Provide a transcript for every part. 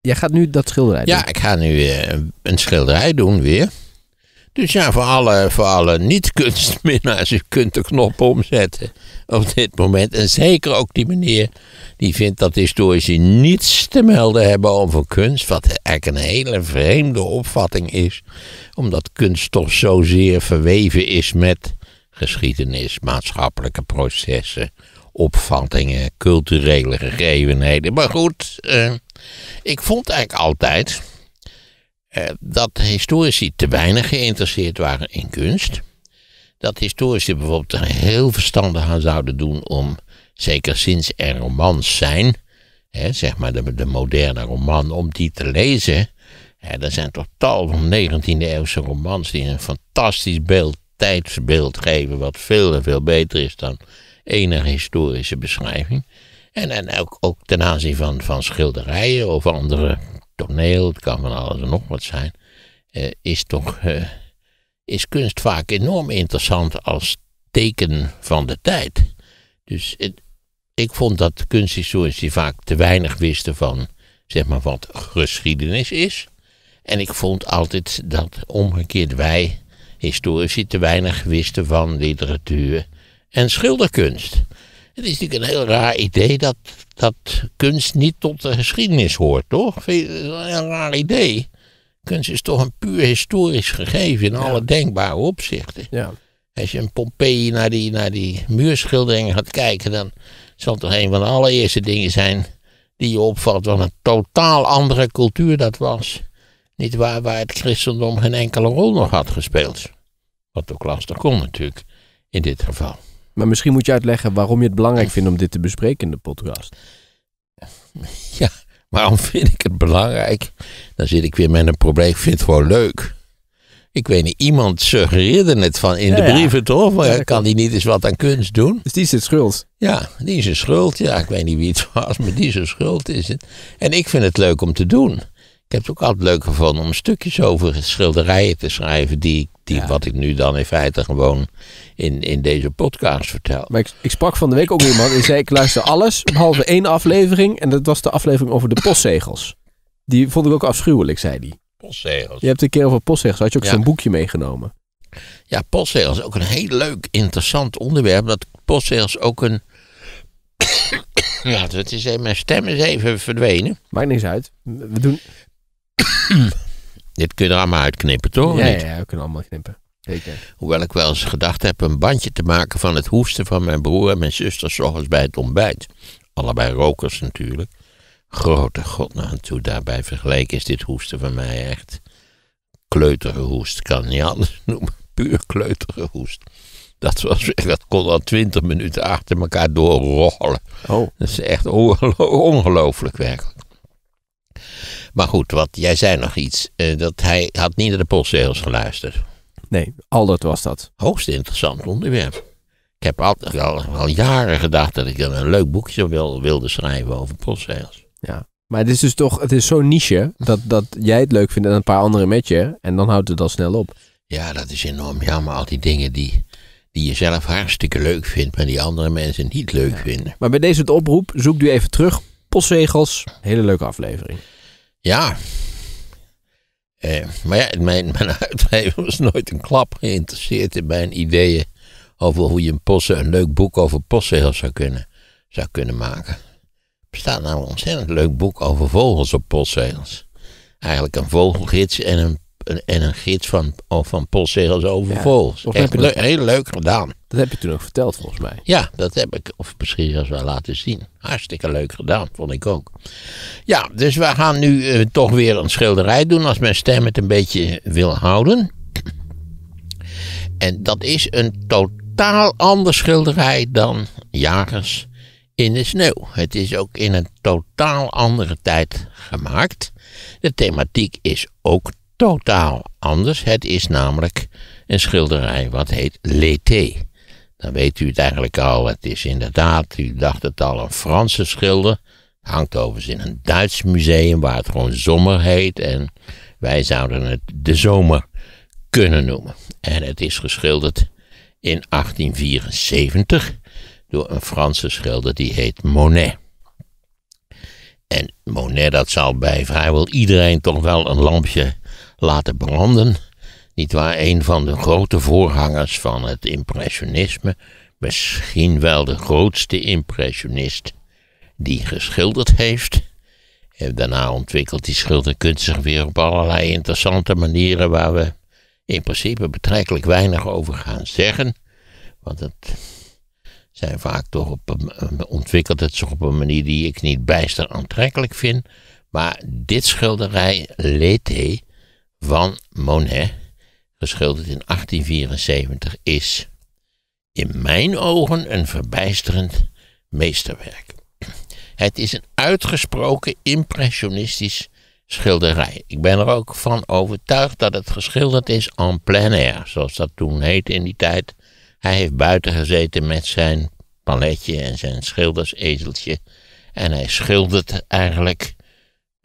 jij gaat nu dat schilderij doen? Ja, ik ga nu eh, een schilderij doen weer. Dus ja, voor alle, voor alle niet-kunstminnaars, u kunt de knop omzetten op dit moment. En zeker ook die meneer die vindt dat historici niets te melden hebben over kunst. Wat eigenlijk een hele vreemde opvatting is. Omdat kunst toch zozeer verweven is met geschiedenis, maatschappelijke processen, opvattingen, culturele gegevenheden. Maar goed, eh, ik vond eigenlijk altijd eh, dat historici te weinig geïnteresseerd waren in kunst. Dat historici bijvoorbeeld er heel verstandig aan zouden doen om, zeker sinds er romans zijn, hè, zeg maar de, moderne roman, om die te lezen. Hè, eh, er zijn toch tal van 19e-eeuwse romans die een fantastisch beeld, tijdsbeeld geven, wat veel en veel beter is dan enige historische beschrijving. En, en ook, ook ten aanzien van, van schilderijen of andere toneel, het kan van alles en nog wat zijn, eh, is toch eh, is kunst vaak enorm interessant als teken van de tijd. Dus ik vond dat kunsthistorici vaak te weinig wisten van, zeg maar, wat geschiedenis is. En ik vond altijd dat omgekeerd wij, historici, te weinig wisten van literatuur en schilderkunst. Het is natuurlijk een heel raar idee dat, dat kunst niet tot de geschiedenis hoort, toch? dat is een raar idee. Kunst is toch een puur historisch gegeven in alle denkbare opzichten. Ja. Als je een Pompeji naar die, naar die muurschilderingen gaat kijken, dan zal het toch een van de allereerste dingen zijn die je opvalt. Wat een totaal andere cultuur dat was. Niet waar, waar het christendom geen enkele rol nog had gespeeld. Wat ook lastig kon natuurlijk in dit geval. Maar misschien moet je uitleggen waarom je het belangrijk vindt om dit te bespreken in de podcast. Ja, waarom vind ik het belangrijk? Dan zit ik weer met een probleem. Ik vind het gewoon leuk. Ik weet niet, iemand suggereerde het van in de brieven toch? Maar kan die niet eens wat aan kunst doen? Dus die is het schuld? Ja, die is een schuld. Ja, ik weet niet wie het was, maar die is een schuld is het. En ik vind het leuk om te doen. Ik heb het ook altijd leuk gevonden om stukjes over schilderijen te schrijven. Die, die wat ik nu dan in feite gewoon in, in deze podcast vertel. Maar ik, ik sprak van de week ook iemand en zei ik luister alles behalve één aflevering. En dat was de aflevering over de postzegels. Die vond ik ook afschuwelijk, zei hij. Postzegels. Je hebt een keer over postzegels. Had je ook zo'n boekje meegenomen? Ja, postzegels. Is ook een heel leuk, interessant onderwerp. Dat postzegels ook een... ja, dat is, eh, mijn stem is even verdwenen. Maakt niks uit. We doen... Dit kun je er allemaal uitknippen, toch? Ja, ja, we kunnen allemaal knippen. Zeker. Hoewel ik wel eens gedacht heb een bandje te maken van het hoesten van mijn broer en mijn zuster s bij het ontbijt. Allebei rokers natuurlijk. Grote god, nou en toe daarbij vergeleken is dit hoesten van mij echt kleuterhoest. Ik kan het niet anders noemen. Puur kleuterhoest. Dat, was, dat kon al twintig minuten achter elkaar doorrollen. Oh. Dat is echt ongelooflijk werkelijk. Maar goed, wat, jij zei nog iets. Eh, dat hij had niet naar de postzegels geluisterd. Nee, dat was dat. Hoogst interessant onderwerp. Ik heb al, al, jaren gedacht dat ik een leuk boekje wil, wilde schrijven over postzegels. Ja, maar het is dus toch, het is zo'n niche dat, dat jij het leuk vindt en een paar anderen met je. En dan houdt het al snel op. Ja, dat is enorm jammer. Al die dingen die, die je zelf hartstikke leuk vindt, maar die andere mensen niet leuk vinden. Maar bij deze oproep, zoek u even terug. Postzegels, hele leuke aflevering. Ja. Eh, maar ja, mijn, mijn uitgever was nooit een klap geïnteresseerd in mijn ideeën over hoe je een, posse, een leuk boek over postzegels zou kunnen, zou kunnen maken. Er bestaat nou een ontzettend leuk boek over vogels op postzegels. Eigenlijk een vogelgids en een en een gids van, van postzegels over Echt heel leuk gedaan. Dat heb je toen ook verteld, volgens mij. Ja, dat heb ik, of misschien zelfs wel laten zien. Hartstikke leuk gedaan, vond ik ook. Ja, dus we gaan nu eh, toch weer een schilderij doen, als mijn stem het een beetje wil houden. En dat is een totaal ander schilderij dan Jagers in de sneeuw. Het is ook in een totaal andere tijd gemaakt. De thematiek is ook totaal anders. Het is namelijk een schilderij wat heet L'été. Dan weet u het eigenlijk al. Het is inderdaad, u dacht het al, een Franse schilder. Hangt overigens in een Duits museum waar het gewoon zomer heet. En wij zouden het de zomer kunnen noemen. En het is geschilderd in 1874 door een Franse schilder die heet Monet. En Monet, dat zal bij vrijwel iedereen toch wel een lampje laten branden. Niet waar, een van de grote voorhangers van het impressionisme, misschien wel de grootste impressionist die geschilderd heeft. En daarna ontwikkelt die schilderkunst zich weer op allerlei interessante manieren waar we in principe betrekkelijk weinig over gaan zeggen. Want het zijn vaak toch op eh, ontwikkelt het zich op een manier die ik niet bijster aantrekkelijk vind. Maar dit schilderij, Lethe, van Monet, geschilderd in 1874, is in mijn ogen een verbijsterend meesterwerk. Het is een uitgesproken impressionistisch schilderij. Ik ben er ook van overtuigd dat het geschilderd is en plein air, zoals dat toen heette in die tijd. Hij heeft buiten gezeten met zijn paletje en zijn schildersezeltje. En hij schildert eigenlijk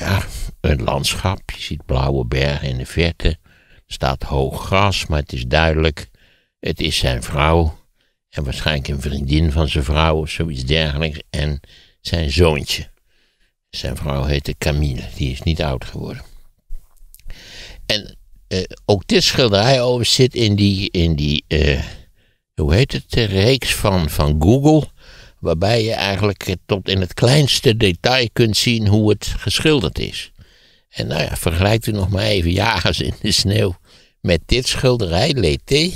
ja, een landschap. Je ziet blauwe bergen in de verte. Er staat hoog gras, maar het is duidelijk. Het is zijn vrouw. En waarschijnlijk een vriendin van zijn vrouw of zoiets dergelijks. En zijn zoontje. Zijn vrouw heette Camille. Die is niet oud geworden. En eh, ook dit schilderij over zit in die, in die eh, hoe heet het, reeks van, van Google waarbij je eigenlijk eh, tot in het kleinste detail kunt zien hoe het geschilderd is. En nou ja, vergelijkt u nog maar even Jagers in de sneeuw met dit schilderij, Leté.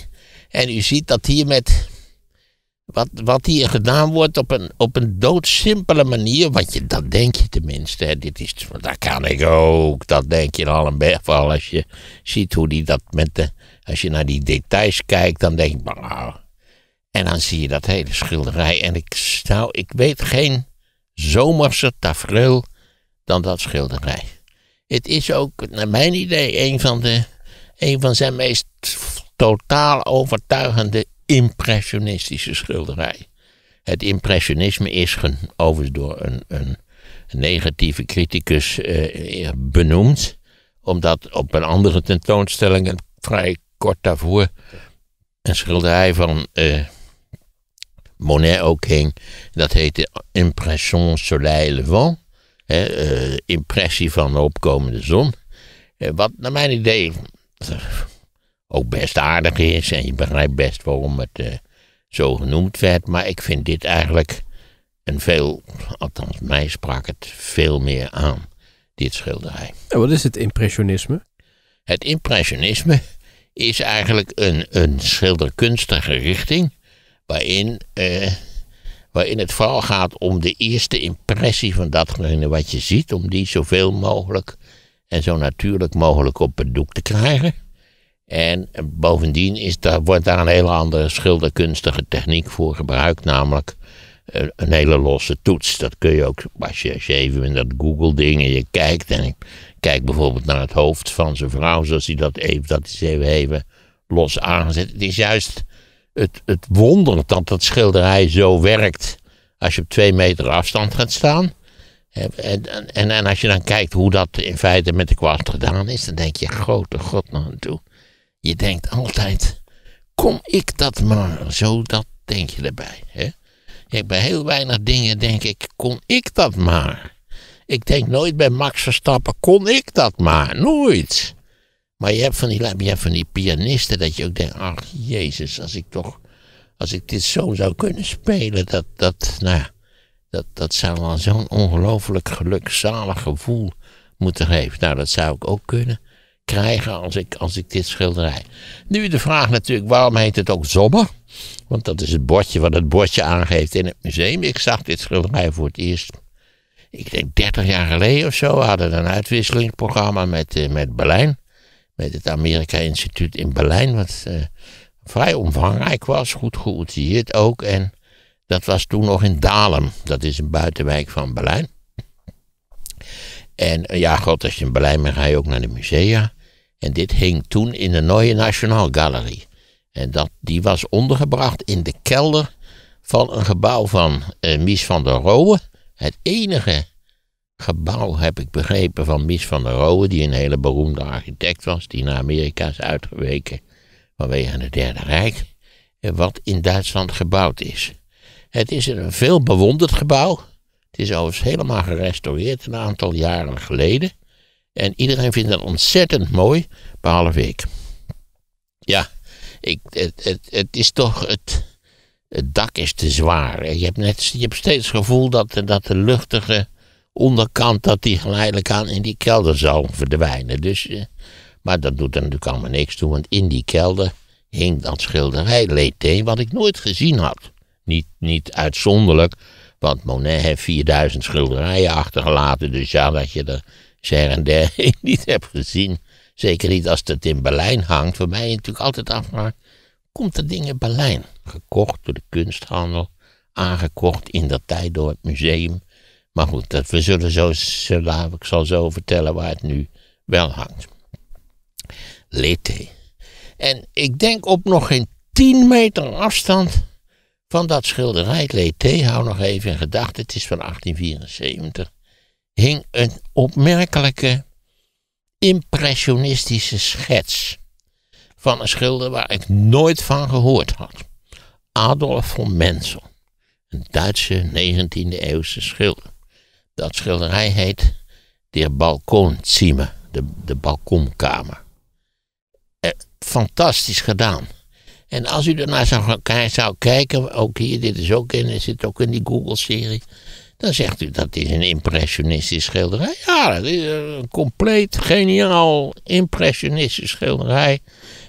En u ziet dat hier met wat, wat hier gedaan wordt op een, op een doodsimpele manier, want je, dat denk je tenminste, dit is, dat kan ik ook, dat denk je al een beetje als je ziet hoe die dat met de, als je naar die details kijkt, dan denk je, nou, en dan zie je dat hele schilderij. En ik, nou, ik weet geen zomerse tafereel dan dat schilderij. Het is ook, naar mijn idee, een van, de, een van zijn meest totaal overtuigende impressionistische schilderijen. Het impressionisme is overigens door een, een negatieve criticus eh, eh, benoemd, omdat op een andere tentoonstelling, een vrij kort daarvoor, een schilderij van eh, Monet ook hing. Dat heette Impression Soleil Levant. Hè, eh, impressie van de opkomende zon. Eh, wat naar mijn idee eh, ook best aardig is. En je begrijpt best waarom het zo genoemd werd. Maar ik vind dit eigenlijk een veel, althans mij sprak het veel meer aan, dit schilderij. En wat is het impressionisme? Het impressionisme is eigenlijk een, een schilderkunstige richting waarin, eh, waarin het vooral gaat om de eerste impressie van datgene wat je ziet, om die zoveel mogelijk en zo natuurlijk mogelijk op het doek te krijgen. En bovendien is wordt daar een hele andere schilderkunstige techniek voor gebruikt, namelijk een hele losse toets. Dat kun je ook, als je, je even in dat Google-ding en je kijkt. En ik kijk bijvoorbeeld naar het hoofd van zijn vrouw, zoals hij dat even, dat is even, even los aangezet. Het is juist het, het wonder dat dat schilderij zo werkt als je op twee meter afstand gaat staan. En, en, en als je dan kijkt hoe dat in feite met de kwast gedaan is, dan denk je, grote god naar toe. Je denkt altijd, kom ik dat maar, zo dat denk je erbij. Hè? bij heel weinig dingen denk ik, kon ik dat maar. Ik denk nooit bij Max Verstappen, kon ik dat maar. Nooit. Maar je hebt van die, je hebt van die pianisten dat je ook denkt, ach jezus, als ik toch, als ik dit zo zou kunnen spelen, dat, dat, nou ja, dat, dat zou wel zo'n ongelooflijk gelukzalig gevoel moeten geven. Nou, dat zou ik ook kunnen krijgen als ik, als ik dit schilderij. Nu de vraag natuurlijk, waarom heet het ook Zobber? Want dat is het bordje wat het bordje aangeeft in het museum. Ik zag dit schilderij voor het eerst, ik denk 30 jaar geleden of zo. We hadden een uitwisselingsprogramma met, eh, met Berlijn met het Amerika-instituut in Berlijn, wat eh, vrij omvangrijk was, goed geoutilleerd ook. En dat was toen nog in Dalem, dat is een buitenwijk van Berlijn. En eh, ja, god, als je in Berlijn bent, ga je ook naar de musea. En dit hing toen in de Neue National Gallery. En dat, die was ondergebracht in de kelder van een gebouw van uh, Mies van der Rohe. Het enige gebouw, heb ik begrepen, van Mies van der Rohe, die een hele beroemde architect was, die naar Amerika is uitgeweken vanwege het Derde Rijk, wat in Duitsland gebouwd is. Het is een veel bewonderd gebouw. Het is overigens helemaal gerestaureerd een aantal jaren geleden. En iedereen vindt het ontzettend mooi, behalve ik. Ja, ik, het, het, het is toch. Het, het dak is te zwaar. Je hebt, net, je hebt steeds het gevoel dat, dat de luchtige onderkant dat die geleidelijk aan in die kelder zou verdwijnen. Dus, eh, maar dat doet er natuurlijk allemaal niks toe, want in die kelder hing dat schilderij Leté, wat ik nooit gezien had. Niet, niet uitzonderlijk, want Monet heeft 4000 schilderijen achtergelaten, dus ja, dat je er her en der niet hebt gezien. Zeker niet als het in Berlijn hangt, voor mij natuurlijk altijd maar komt dat ding in Berlijn? Gekocht door de kunsthandel, aangekocht in dat tijd door het museum maar goed, dat, we zullen zo, ik zal zo vertellen waar het nu wel hangt. Lete. En ik denk op nog geen 10 meter afstand van dat schilderij, Lete, hou nog even in gedachten, het is van 1874, hing een opmerkelijke impressionistische schets van een schilder waar ik nooit van gehoord had. Adolf von Menzel, een Duitse 19e eeuwse schilder. Dat schilderij heet de Balkonzieme, de, de balkonkamer. Eh, fantastisch gedaan. En als u ernaar zou, zou kijken, ook hier, dit is ook in, zit ook in die Google-serie. Dan zegt u dat is een impressionistische schilderij. Ja, dat is eh, een compleet geniaal impressionistisch schilderij.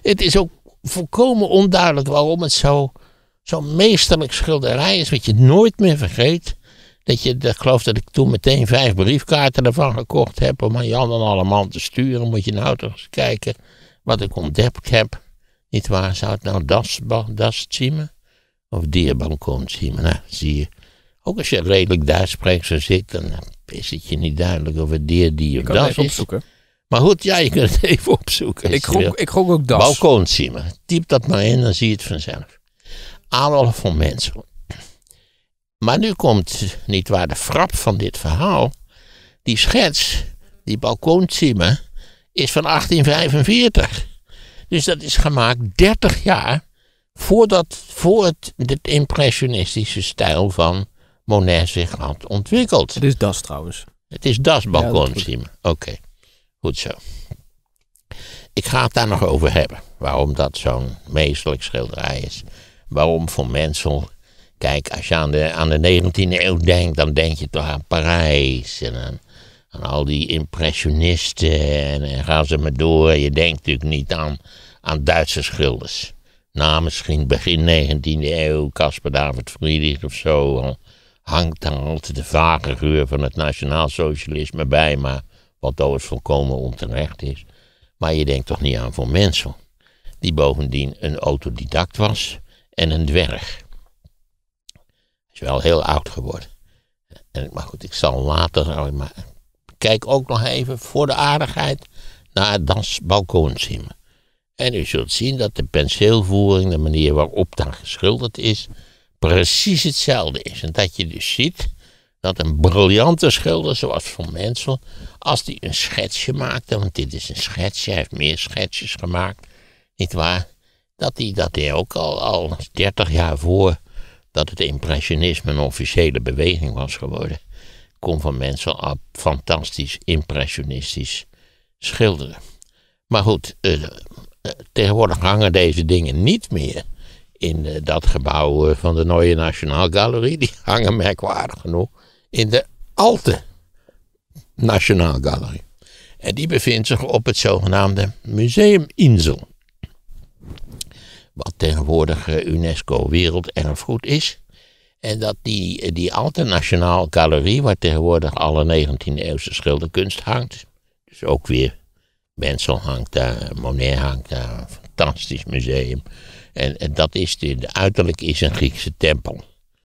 Het is ook volkomen onduidelijk waarom het zo, zo meesterlijk schilderij is, wat je nooit meer vergeet. Dat je, dat, ik geloof dat ik toen meteen vijf briefkaarten ervan gekocht heb. Om aan Jan en allemaal te sturen. Moet je nou toch eens kijken wat ik ontdekt heb. Niet waar, zou het nou das, das zien? Of dierbalkon zien? Nou, zie je. Ook als je redelijk Duits spreekt zoals ik, dan eh, is het je niet duidelijk of het dier die of dat is. opzoeken. Maar goed, ja, je kunt het even opzoeken. Ik gok, ik gok ook das. Balkon zien. Typ dat maar in, dan zie je het vanzelf. Adolf van mensen. Maar nu komt, niet waar, de frap van dit verhaal. Die schets, die balkooncime, is van 1845. Dus dat is gemaakt 30 jaar voordat voor het, het impressionistische stijl van Monet zich had ontwikkeld. Het is das trouwens. Het is das balkooncime. Oké, goed zo. Ik ga het daar nog over hebben. Waarom dat zo'n meestelijk schilderij is. Waarom voor mensen. Kijk, als je aan de, aan de 19e eeuw denkt, dan denk je toch aan Parijs en aan, al die impressionisten en, en gaan ze maar door. Je denkt natuurlijk niet aan, aan Duitse schilders. Na nou, misschien begin 19e eeuw, Caspar David Friedrich of zo, hangt dan altijd de vage geur van het nationaalsocialisme bij, maar wat eens volkomen onterecht is. Maar je denkt toch niet aan Van Mensel, die bovendien een autodidact was en een dwerg is wel heel oud geworden. En, maar goed, ik zal later. Maar kijk ook nog even voor de aardigheid naar het dansbalkon En u zult zien dat de penseelvoering, de manier waarop daar geschilderd is, precies hetzelfde is. En dat je dus ziet dat een briljante schilder zoals Van Mensel, als die een schetsje maakte, want dit is een schetsje, hij heeft meer schetsjes gemaakt, niet waar? Dat hij dat hij ook al, al 30 jaar voor dat het impressionisme een officiële beweging was geworden, kon van mensen af fantastisch impressionistisch schilderen. Maar goed, eh, eh, tegenwoordig hangen deze dingen niet meer in eh, dat gebouw van de Nieuwe Nationaal Galerie. Die hangen merkwaardig genoeg in de Alte Nationaal Galerie. En die bevindt zich op het zogenaamde Museum Insel wat tegenwoordig eh, UNESCO Werelderfgoed is. En dat die, die Nationale Galerie, waar tegenwoordig alle 19e-eeuwse schilderkunst hangt, dus ook weer Wenzel hangt daar, Monet hangt daar, een fantastisch museum. En, en dat is, de, de uiterlijk is een Griekse tempel.